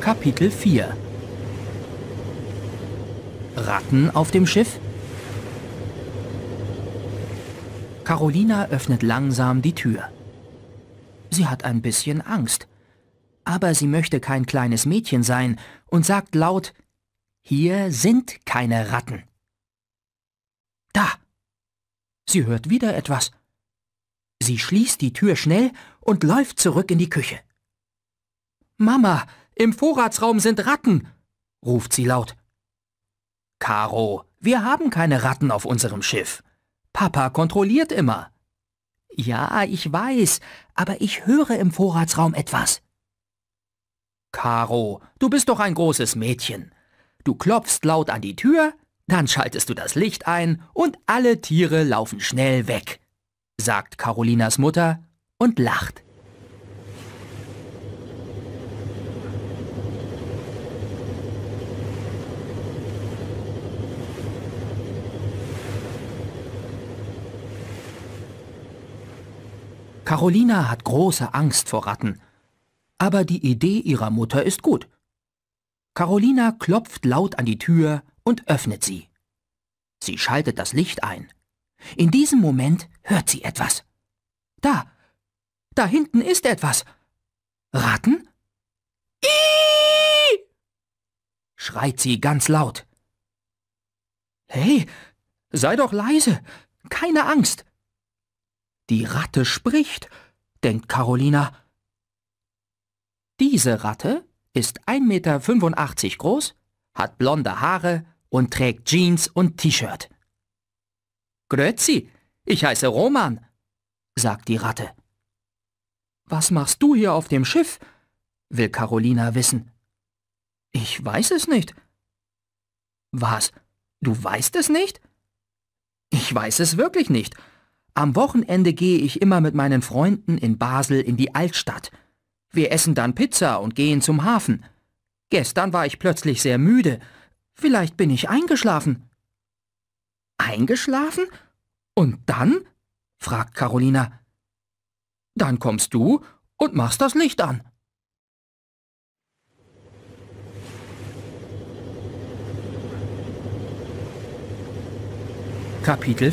Kapitel 4 Ratten auf dem Schiff? Carolina öffnet langsam die Tür. Sie hat ein bisschen Angst. Aber sie möchte kein kleines Mädchen sein und sagt laut, hier sind keine Ratten. Da! Sie hört wieder etwas. Sie schließt die Tür schnell und läuft zurück in die Küche. Mama, im Vorratsraum sind Ratten, ruft sie laut. Karo, wir haben keine Ratten auf unserem Schiff. Papa kontrolliert immer. Ja, ich weiß, aber ich höre im Vorratsraum etwas. Caro, du bist doch ein großes Mädchen. Du klopfst laut an die Tür, dann schaltest du das Licht ein und alle Tiere laufen schnell weg, sagt Carolinas Mutter und lacht. Carolina hat große Angst vor Ratten. Aber die Idee ihrer Mutter ist gut. Carolina klopft laut an die Tür und öffnet sie. Sie schaltet das Licht ein. In diesem Moment hört sie etwas. Da, da hinten ist etwas. Ratten? Iii! schreit sie ganz laut. Hey, sei doch leise, keine Angst, die Ratte spricht, denkt Carolina. Diese Ratte ist 1,85 Meter groß, hat blonde Haare und trägt Jeans und T-Shirt. Grötzi, ich heiße Roman, sagt die Ratte. Was machst du hier auf dem Schiff? will Carolina wissen. Ich weiß es nicht. Was? Du weißt es nicht? Ich weiß es wirklich nicht. Am Wochenende gehe ich immer mit meinen Freunden in Basel in die Altstadt. Wir essen dann Pizza und gehen zum Hafen. Gestern war ich plötzlich sehr müde. Vielleicht bin ich eingeschlafen. Eingeschlafen? Und dann? fragt Carolina. Dann kommst du und machst das Licht an. Kapitel